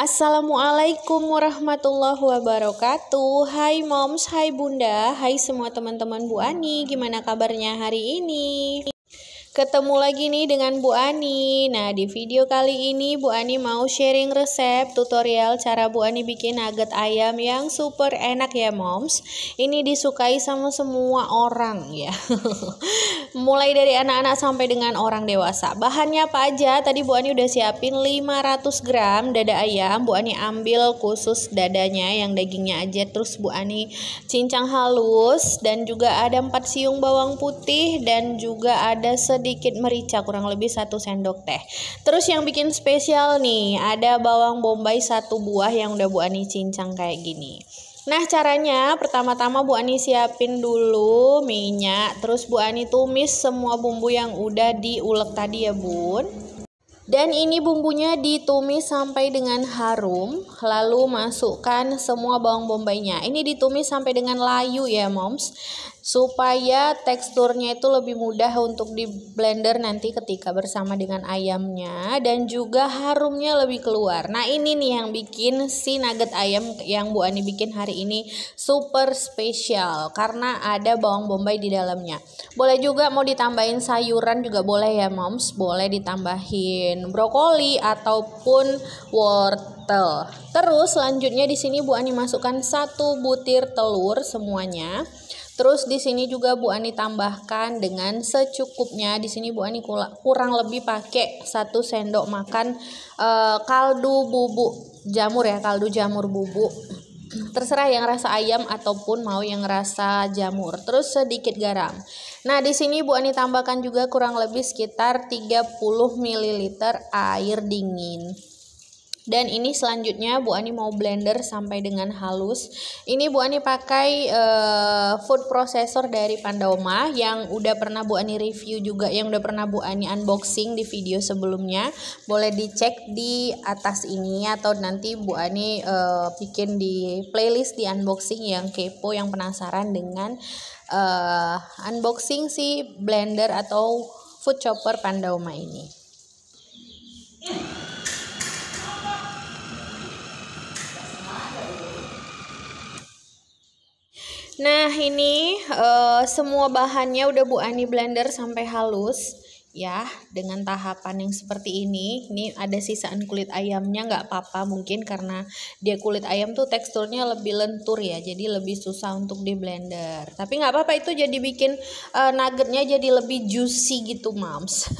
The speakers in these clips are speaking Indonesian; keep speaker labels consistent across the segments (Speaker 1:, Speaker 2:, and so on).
Speaker 1: Assalamualaikum warahmatullahi wabarakatuh Hai moms, hai bunda, hai semua teman-teman Bu Ani Gimana kabarnya hari ini? Ketemu lagi nih dengan Bu Ani. Nah, di video kali ini Bu Ani mau sharing resep tutorial cara Bu Ani bikin nugget ayam yang super enak ya, Moms. Ini disukai sama semua orang ya. Mulai dari anak-anak sampai dengan orang dewasa. Bahannya apa aja? Tadi Bu Ani udah siapin 500 gram dada ayam. Bu Ani ambil khusus dadanya yang dagingnya aja. Terus Bu Ani cincang halus dan juga ada 4 siung bawang putih dan juga ada sedikit sedikit merica kurang lebih satu sendok teh. Terus yang bikin spesial nih ada bawang bombay satu buah yang udah Bu Ani cincang kayak gini. Nah caranya pertama-tama Bu Ani siapin dulu minyak Terus Bu Ani tumis semua bumbu yang udah diulek tadi ya bun dan ini bumbunya ditumis sampai dengan harum, lalu masukkan semua bawang bombaynya. Ini ditumis sampai dengan layu ya, moms supaya teksturnya itu lebih mudah untuk di blender nanti ketika bersama dengan ayamnya dan juga harumnya lebih keluar. Nah, ini nih yang bikin si nugget ayam yang Bu Ani bikin hari ini super spesial karena ada bawang bombay di dalamnya. Boleh juga mau ditambahin sayuran juga boleh ya, Moms. Boleh ditambahin brokoli ataupun wortel. Terus selanjutnya di sini Bu Ani masukkan satu butir telur semuanya. Terus di sini juga Bu Ani tambahkan dengan secukupnya. Di sini Bu Ani kurang lebih pakai satu sendok makan e, kaldu bubuk jamur ya, kaldu jamur bubuk. Terserah yang rasa ayam ataupun mau yang rasa jamur. Terus sedikit garam. Nah, di sini Bu Ani tambahkan juga kurang lebih sekitar 30 ml air dingin. Dan ini selanjutnya Bu Ani mau blender sampai dengan halus. Ini Bu Ani pakai uh, food processor dari Pandoma yang udah pernah Bu Ani review juga, yang udah pernah Bu Ani unboxing di video sebelumnya. Boleh dicek di atas ini atau nanti Bu Ani uh, bikin di playlist di unboxing yang kepo, yang penasaran dengan uh, unboxing si blender atau food chopper Pandoma ini. Nah, ini uh, semua bahannya udah Bu Ani blender sampai halus ya dengan tahapan yang seperti ini ini ada sisaan kulit ayamnya nggak apa-apa mungkin karena dia kulit ayam tuh teksturnya lebih lentur ya jadi lebih susah untuk di blender tapi nggak apa-apa itu jadi bikin uh, nuggetnya jadi lebih juicy gitu mams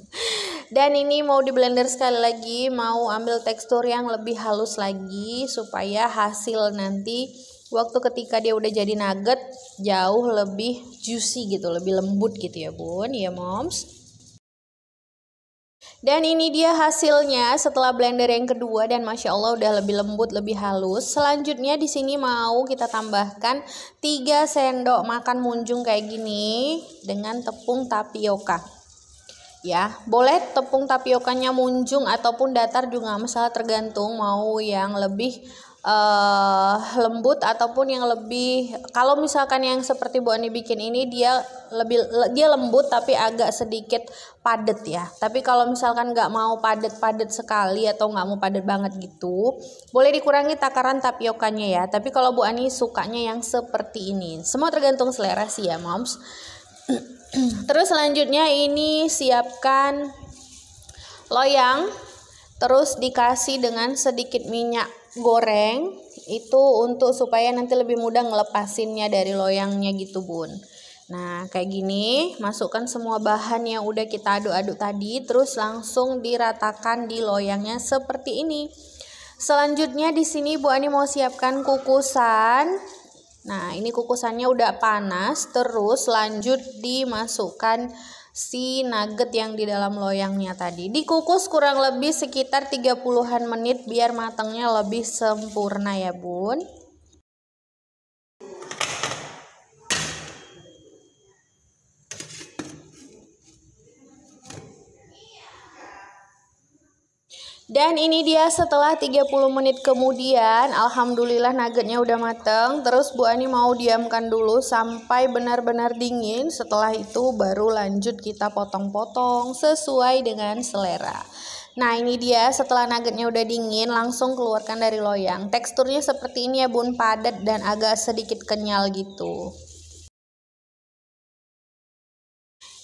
Speaker 1: dan ini mau di blender sekali lagi mau ambil tekstur yang lebih halus lagi supaya hasil nanti waktu ketika dia udah jadi nugget jauh lebih juicy gitu, lebih lembut gitu ya bun, ya moms. Dan ini dia hasilnya setelah blender yang kedua dan masya Allah udah lebih lembut, lebih halus. Selanjutnya di sini mau kita tambahkan 3 sendok makan munjung kayak gini dengan tepung tapioka. Ya, boleh tepung tapiokanya munjung ataupun datar juga masalah tergantung mau yang lebih uh, lembut ataupun yang lebih kalau misalkan yang seperti Bu Ani bikin ini dia lebih dia lembut tapi agak sedikit padat ya tapi kalau misalkan nggak mau padat-padat sekali atau nggak mau padat banget gitu boleh dikurangi takaran tapiokanya ya tapi kalau Bu Ani sukanya yang seperti ini semua tergantung selera sih ya moms terus selanjutnya ini siapkan loyang terus dikasih dengan sedikit minyak goreng itu untuk supaya nanti lebih mudah ngelepasinnya dari loyangnya gitu bun Nah, kayak gini, masukkan semua bahan yang udah kita aduk-aduk tadi, terus langsung diratakan di loyangnya seperti ini. Selanjutnya di sini Bu Ani mau siapkan kukusan. Nah, ini kukusannya udah panas, terus lanjut dimasukkan si nugget yang di dalam loyangnya tadi. Dikukus kurang lebih sekitar 30-an menit biar matangnya lebih sempurna ya bun. Dan ini dia setelah 30 menit kemudian, alhamdulillah nuggetnya udah mateng. Terus Bu Ani mau diamkan dulu sampai benar-benar dingin. Setelah itu baru lanjut kita potong-potong sesuai dengan selera. Nah ini dia setelah nuggetnya udah dingin langsung keluarkan dari loyang. Teksturnya seperti ini ya bun, padat dan agak sedikit kenyal gitu.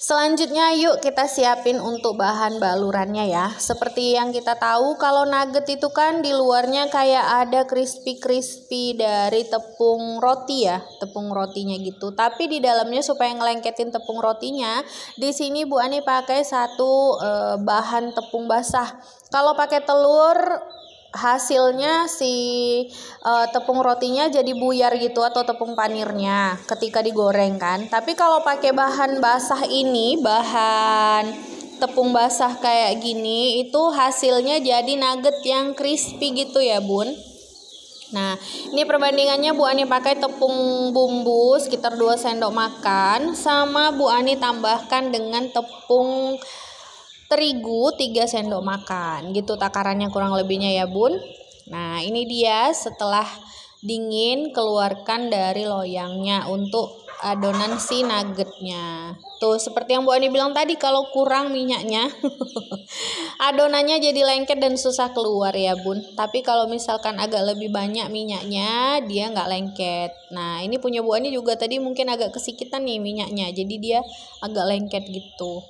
Speaker 1: Selanjutnya yuk kita siapin untuk bahan balurannya ya. Seperti yang kita tahu kalau nugget itu kan di luarnya kayak ada crispy-crispy dari tepung roti ya, tepung rotinya gitu. Tapi di dalamnya supaya ngelengketin tepung rotinya, di sini Bu Ani pakai satu e, bahan tepung basah. Kalau pakai telur hasilnya si uh, tepung rotinya jadi buyar gitu atau tepung panirnya ketika digoreng kan. Tapi kalau pakai bahan basah ini, bahan tepung basah kayak gini itu hasilnya jadi nugget yang crispy gitu ya, Bun. Nah, ini perbandingannya Bu Ani pakai tepung bumbu sekitar 2 sendok makan sama Bu Ani tambahkan dengan tepung terigu 3 sendok makan gitu takarannya kurang lebihnya ya bun nah ini dia setelah dingin keluarkan dari loyangnya untuk adonan si nuggetnya tuh seperti yang Bu Ani bilang tadi kalau kurang minyaknya adonannya jadi lengket dan susah keluar ya bun tapi kalau misalkan agak lebih banyak minyaknya dia nggak lengket nah ini punya Bu Ani juga tadi mungkin agak kesikitan nih minyaknya jadi dia agak lengket gitu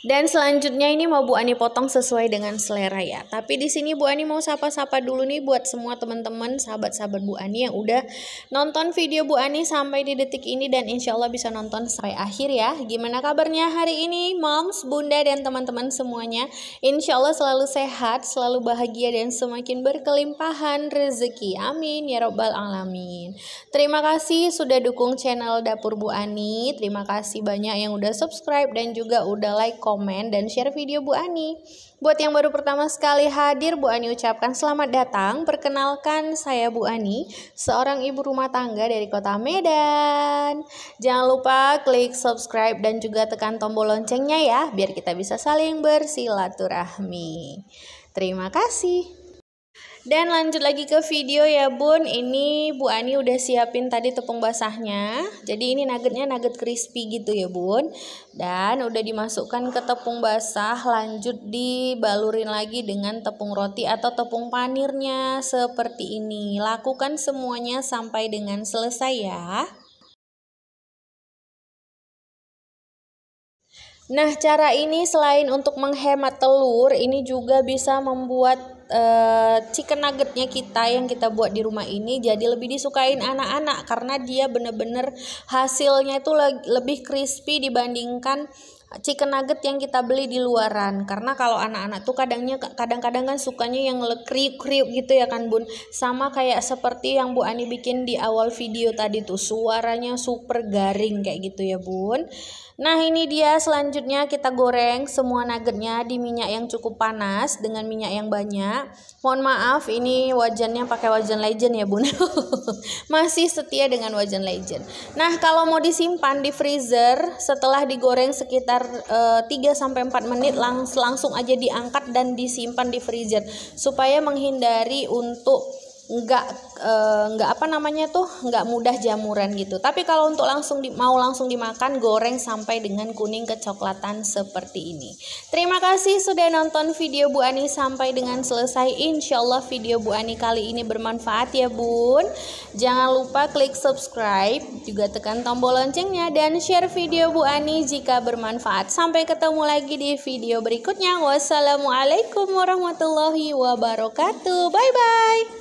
Speaker 1: dan selanjutnya ini mau Bu Ani potong sesuai dengan selera ya. Tapi di sini Bu Ani mau sapa-sapa dulu nih buat semua teman-teman, sahabat-sahabat Bu Ani yang udah nonton video Bu Ani sampai di detik ini dan insya Allah bisa nonton sampai akhir ya. Gimana kabarnya hari ini, moms, bunda, dan teman-teman semuanya? Insya Allah selalu sehat, selalu bahagia, dan semakin berkelimpahan rezeki. Amin ya Robbal 'Alamin. Terima kasih sudah dukung channel Dapur Bu Ani. Terima kasih banyak yang udah subscribe dan juga udah like, komen, dan share video Bu Ani. Buat yang baru pertama sekali hadir, Bu Ani ucapkan selamat datang. Perkenalkan, saya Bu Ani, seorang ibu rumah tangga dari kota Medan. Jangan lupa klik subscribe dan juga tekan tombol loncengnya ya, biar kita bisa saling bersilaturahmi. Terima kasih. Dan lanjut lagi ke video ya bun Ini Bu Ani udah siapin tadi tepung basahnya Jadi ini nuggetnya nugget crispy gitu ya bun Dan udah dimasukkan ke tepung basah Lanjut dibalurin lagi dengan tepung roti atau tepung panirnya Seperti ini Lakukan semuanya sampai dengan selesai ya Nah cara ini selain untuk menghemat telur Ini juga bisa membuat uh, chicken nuggetnya kita yang kita buat di rumah ini jadi lebih disukain anak-anak karena dia bener-bener hasilnya itu lebih crispy dibandingkan chicken nugget yang kita beli di luaran karena kalau anak-anak tuh kadangnya kadang-kadang kan sukanya yang kriuk-kriuk gitu ya kan bun sama kayak seperti yang Bu Ani bikin di awal video tadi tuh suaranya super garing kayak gitu ya bun Nah ini dia selanjutnya kita goreng semua nuggetnya di minyak yang cukup panas dengan minyak yang banyak. Mohon maaf ini wajannya pakai wajan legend ya bun. Masih setia dengan wajan legend. Nah kalau mau disimpan di freezer setelah digoreng sekitar e, eh, 3-4 menit langs langsung aja diangkat dan disimpan di freezer. Supaya menghindari untuk nggak e, nggak apa namanya tuh nggak mudah jamuran gitu tapi kalau untuk langsung di, mau langsung dimakan goreng sampai dengan kuning kecoklatan seperti ini terima kasih sudah nonton video Bu Ani sampai dengan selesai insyaallah video Bu Ani kali ini bermanfaat ya bun jangan lupa klik subscribe juga tekan tombol loncengnya dan share video Bu Ani jika bermanfaat sampai ketemu lagi di video berikutnya wassalamualaikum warahmatullahi wabarakatuh bye bye